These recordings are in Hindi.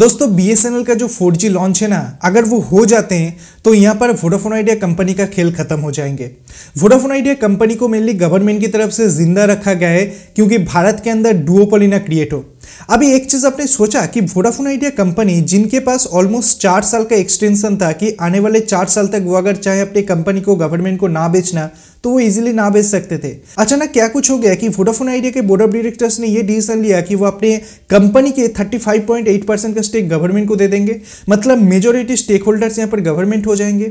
दोस्तों बी का जो 4G लॉन्च है ना अगर वो हो जाते हैं तो यहाँ पर वोडाफोन आइडिया कंपनी का खेल खत्म हो जाएंगे वोडाफोन आइडिया कंपनी को मेनली गवर्नमेंट की तरफ से जिंदा रखा गया है क्योंकि भारत के अंदर डुओपोली ना क्रिएट हो अभी एक चीज़ आपने सोचा कि वोडाफोन आइडिया कंपनी जिनके पास ऑलमोस्ट चार साल का एक्सटेंशन था कि आने वाले चार साल तक वो अगर चाहे अपनी कंपनी को गवर्नमेंट को ना बेचना तो वो इजीली ना बेच सकते थे अचानक क्या कुछ हो गया कि वोडाफोन आइडिया के बोर्ड ऑफ डायरेक्टर्स ने ये डिसीजन लिया कि वो अपने कंपनी के 35.8 परसेंट का स्टेक गवर्नमेंट को दे देंगे मतलब मेजोरिटी स्टेक होल्डर्स यहाँ पर गवर्नमेंट हो जाएंगे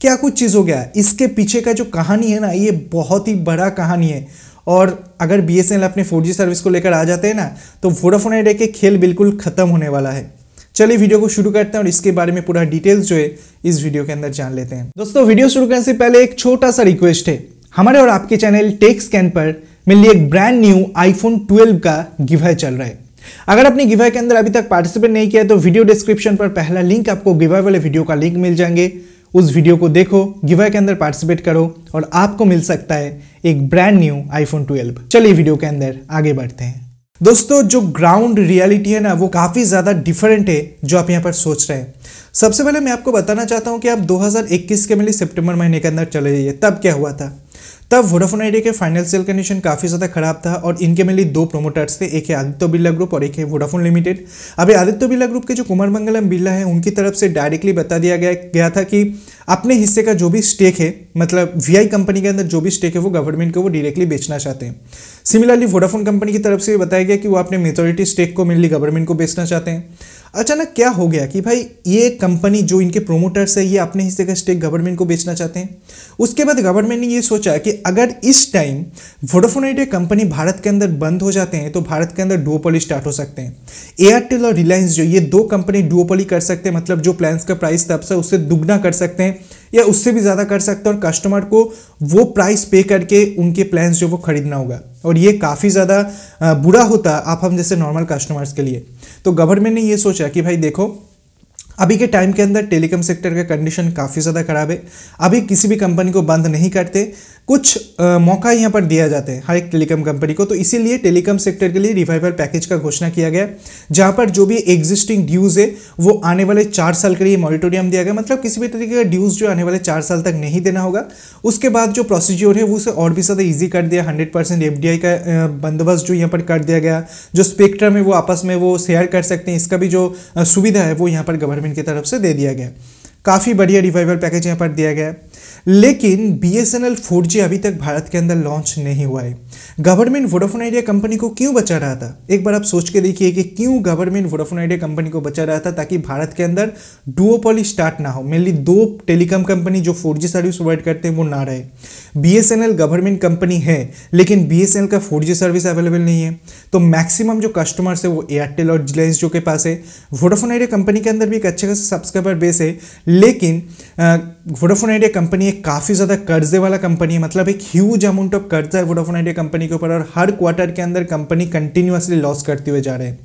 क्या कुछ चीज़ हो गया इसके पीछे का जो कहानी है ना ये बहुत ही बड़ा कहानी है और अगर बी एस एन एल अपने फोर जी सर्विस को लेकर आ जाते हैं ना तो वोडाफोन आइडिया के खेल बिल्कुल ख़त्म होने वाला है चलिए वीडियो को शुरू करते हैं और इसके बारे में पूरा डिटेल्स जो है इस वीडियो के अंदर जान लेते हैं दोस्तों वीडियो शुरू करने से पहले एक छोटा सा रिक्वेस्ट है हमारे और आपके चैनल टेक स्कैन पर मेरे लिए एक ब्रांड न्यू आईफोन 12 का गिवाय चल रहा है अगर आपने गिवाय के अंदर अभी तक पार्टिसिपेट नहीं किया तो वीडियो डिस्क्रिप्शन पर पहला लिंक आपको गिवाय वाले वीडियो का लिंक मिल जाएंगे उस वीडियो को देखो गिवे के अंदर पार्टिसिपेट करो और आपको मिल सकता है एक ब्रांड न्यू आईफोन 12 चलिए वीडियो के अंदर आगे बढ़ते हैं दोस्तों जो ग्राउंड रियलिटी है ना वो काफ़ी ज़्यादा डिफरेंट है जो आप यहाँ पर सोच रहे हैं सबसे पहले मैं आपको बताना चाहता हूँ कि आप 2021 के मिले मतलब सितंबर महीने के अंदर चले जाइए तब क्या हुआ था तब वोडाफोन आइडिया के फाइनल सेल कंडीशन काफ़ी ज़्यादा खराब था और इनके मेनली दो प्रोमोटर्स थे एक है आदित्य बिरला ग्रुप और एक है वोडाफोन लिमिटेड अभी आदित्य बिरला ग्रुप के जो कुमार मंगलम बिरला है उनकी तरफ से डायरेक्टली बता दिया गया गया था कि अपने हिस्से का जो भी स्टेक है मतलब वीआई कंपनी के अंदर जो भी स्टेक है वो गवर्नमेंट को वो डायरेक्टली बेचना चाहते हैं सिमिलरली वोडाफोन कंपनी की तरफ से भी बताया गया कि वो अपने मेजोरिटी स्टेक को मेनली गवर्नमेंट को बेचना चाहते हैं अचानक क्या हो गया कि भाई ये कंपनी जो इनके प्रोमोटर्स है ये अपने हिस्से का स्टेक गवर्नमेंट को बेचना चाहते हैं उसके बाद गवर्नमेंट ने ये सोचा कि अगर इस time Vodafone Idea company Bharat के अंदर बंद हो जाते हैं तो भारत के अंदर डुओपोली स्टार्ट हो सकते हैं एयरटेल और रिलायंस जो ये दो कंपनी डुओपोली कर सकते हैं मतलब जो प्लान्स का प्राइस था उससे दुगना कर सकते हैं या उससे भी ज़्यादा कर सकते हैं और कस्टमर को वो प्राइस पे करके उनके प्लान जो वो ख़रीदना होगा और ये काफ़ी ज़्यादा बुरा होता आप हम जैसे नॉर्मल कस्टमर्स के लिए तो गवर्नमेंट ने ये सोचा कि भाई देखो अभी के टाइम के अंदर टेलीकॉम सेक्टर का कंडीशन काफ़ी ज़्यादा ख़राब है अभी किसी भी कंपनी को बंद नहीं करते कुछ आ, मौका यहाँ पर दिया जाते हैं हर एक टेलीकॉम कंपनी को तो इसीलिए टेलीकॉम सेक्टर के लिए रिवाइवल पैकेज का घोषणा किया गया जहाँ पर जो भी एग्जिस्टिंग ड्यूज़ है वो आने वाले चार साल के लिए मॉरिटोरियम दिया गया मतलब किसी भी तरीके का ड्यूज़ जो आने वाले चार साल तक नहीं देना होगा उसके बाद जो प्रोसीज्योर है वो उसे और भी ज़्यादा ईजी कर दिया हंड्रेड परसेंट एफ का बंदोबस्त जो यहाँ पर कर दिया गया जो स्पेक्ट्रम है वो आपस में वो शेयर कर सकते हैं इसका भी जो सुविधा है वो यहाँ पर गवर्नमेंट की तरफ से दे दिया गया काफ़ी बढ़िया रिवाइवल पैकेज यहाँ पर दिया गया है लेकिन B S N L four G अभी तक भारत के अंदर लॉन्च नहीं हुआ है गवर्नमेंट वोडाफोन आइडिया कंपनी को क्यों बचा रहा था एक बार आप सोच के देखिए कि क्यों गवर्नमेंट वोडाफोन आइडिया कंपनी को बचा रहा था ताकि भारत के अंदर डुओपोली स्टार्ट ना हो मेनली दो टेलीकॉम कंपनी जो फोर जी सर्विस प्रोवाइड करते हैं वो ना रहे B S N L government company है लेकिन बी का फोर जी सर्विस अवेलेबल नहीं है तो मैक्सिमम जो कस्टमर्स है वो एयरटेल और रिलायंस जो के पास है वोडाफोन आइडिया कंपनी के अंदर भी एक अच्छे खासा सब्सक्राइबर बेस है लेकिन वोडाफोन आइडिया कंपनी एक काफ़ी ज़्यादा कर्जे वाला कंपनी है मतलब एक ह्यूज अमाउंट ऑफ कर्जा है वोडाफोन आइडिया कंपनी के ऊपर और हर क्वार्टर के अंदर कंपनी कंटिन्यूसली लॉस करते हुए जा रहे हैं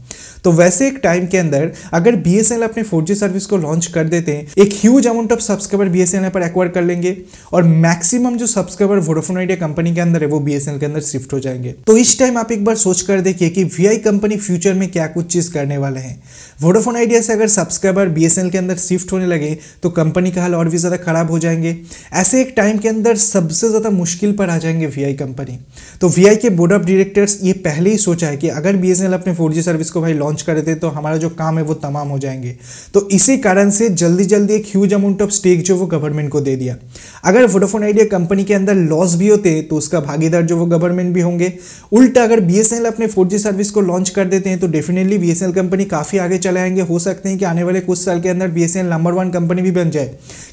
तो वैसे एक टाइम के अंदर अगर बी एस अपने फोर सर्विस को लॉन्च कर देते हैं एक huge amount of subscriber B S पर एक्वायर कर लेंगे और मैक्सिमम जो सब्सक्राइबर वोडाफोन आइडिया कंपनी के अंदर है वो बी के अंदर शिफ्ट हो जाएंगे तो इस टाइम आप एक बार सोच कर देखिए कि वी कंपनी फ्यूचर में क्या कुछ चीज़ करने वाले हैं वोडाफोन आइडिया से अगर सब्सक्राइबर बी के अंदर शिफ्ट होने लगे तो कंपनी का हाल और भी ज़्यादा खराब हो जाएंगे ऐसे एक टाइम के अंदर सबसे ज़्यादा मुश्किल पर आ जाएंगे वी कंपनी तो वी के बोर्ड ऑफ डायरेक्टर्स ये पहले ही सोचा है कि अगर बी अपने फोर सर्विस को भाई लॉन्च लॉन्च कर देते तो हमारा जो काम है वो तमाम हो जाएंगे तो इसी कारण से जल्दी जल्दी एक ह्यूज अमाउंट ऑफ स्टेक जो वो गवर्नमेंट को दे दिया अगर वोडाफोन आइडिया कंपनी के अंदर लॉस भी होते तो उसका भागीदार जो वो गवर्नमेंट भी होंगे उल्टा अगर बी अपने फोर सर्विस को लॉन्च कर देते हैं तो डेफिनेटली बी कंपनी काफ़ी आगे चलाएंगे आएंगे हो सकते हैं कि आने वाले कुछ साल के अंदर बी नंबर वन कंपनी भी बन जाए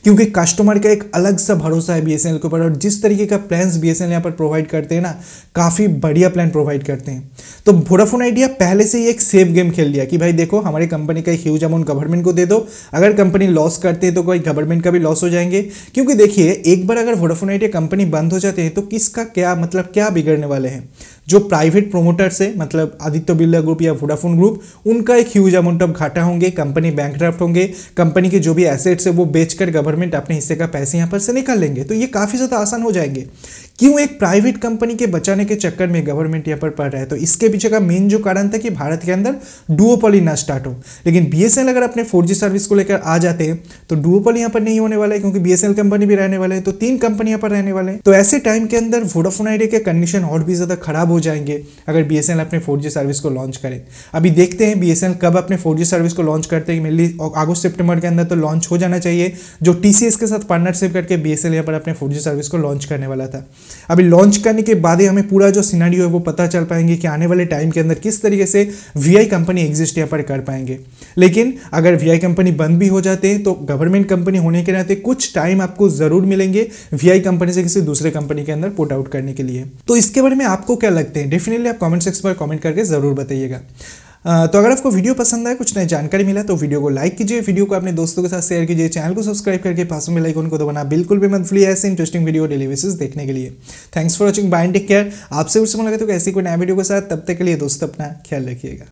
क्योंकि कस्टमर का एक अलग सा भरोसा है बी के ऊपर और जिस तरीके का प्लान्स बी एस पर प्रोवाइड करते हैं ना काफ़ी बढ़िया प्लान प्रोवाइड करते हैं तो वोडाफोन आइडिया पहले से ही एक सेफ गेम गेम खेल लिया कि भाई देखो हमारी कंपनी का एक ह्यूज अमाउंट गवर्नमेंट को दे दो अगर कंपनी लॉस करते हैं तो कोई गवर्नमेंट का भी लॉस हो जाएंगे क्योंकि देखिए एक बार अगर वोडाफोन आइडिया कंपनी बंद हो जाते हैं तो किसका क्या मतलब क्या बिगड़ने वाले हैं जो प्राइवेट प्रोमोटर्स है मतलब आदित्य बिरला ग्रुप या वोडाफोन ग्रुप उनका एक ह्यूज अमाउंट ऑफ घाटा होंगे कंपनी बैंक होंगे कंपनी के जो भी एसेट्स है वो बेचकर गवर्नमेंट अपने हिस्से का पैसे यहाँ पर से निकाल लेंगे तो ये काफ़ी ज़्यादा आसान हो जाएंगे क्यों एक प्राइवेट कंपनी के बचाने के चक्कर में गवर्नमेंट यहाँ पर पड़ रहा है तो इसके पीछे का मेन जो कारण था कि भारत के अंदर डुओपॉली ना स्टार्ट हो लेकिन बी अगर अपने फोर सर्विस को लेकर आ जाते हैं तो डुओपली यहाँ पर नहीं होने वाला है क्योंकि बी कंपनी भी रहने वाले हैं तो तीन कंपनी यहाँ पर रहने वाले हैं तो ऐसे टाइम के अंदर वोडाफोन आइडिया के कंडीशन और भी ज़्यादा खराब हो हो जाएंगे अगर बी अपने फोर सर्विस को लॉन्च करें अभी देखते हैं बी कब अपने फोर सर्विस को लॉन्च करते हैं मेनली अगस्त सेप्टेम्बर के अंदर तो लॉन्च हो जाना चाहिए जो टी के साथ पार्टनरशिप करके बी एस पर अपने फोर सर्विस को लॉन्च करने वाला था अभी लॉन्च करने के बाद ही हमें पूरा जो सीनारियो है वो पता चल पाएंगे कि आने वाले टाइम के अंदर किस तरीके से वी कंपनी एग्जिस्ट यहाँ पर कर पाएंगे लेकिन अगर वी कंपनी बंद भी हो जाते हैं तो गवर्नमेंट कंपनी होने के नाते कुछ टाइम आपको ज़रूर मिलेंगे वी कंपनी से किसी दूसरे कंपनी के अंदर पुट आउट करने के लिए तो इसके बारे में आपको क्या लगता सकते हैं डेफिनेटली आप कमेंट सेक्शन पर कमेंट करके ज़रूर बताइएगा तो अगर आपको वीडियो पसंद आए कुछ नई जानकारी मिला तो वीडियो को लाइक कीजिए वीडियो को अपने दोस्तों के साथ शेयर कीजिए चैनल को सब्सक्राइब करके पास में लाइक उनको दबाना बिल्कुल भी मत भूलिए ऐसे इंटरेस्टिंग वीडियो डेली बेसिस देखने के लिए thanks for watching bye take care आपसे उससे मुलाकात तो ऐसी कोई नया वीडियो के साथ तब तक के लिए दोस्तों अपना ख्याल रखिएगा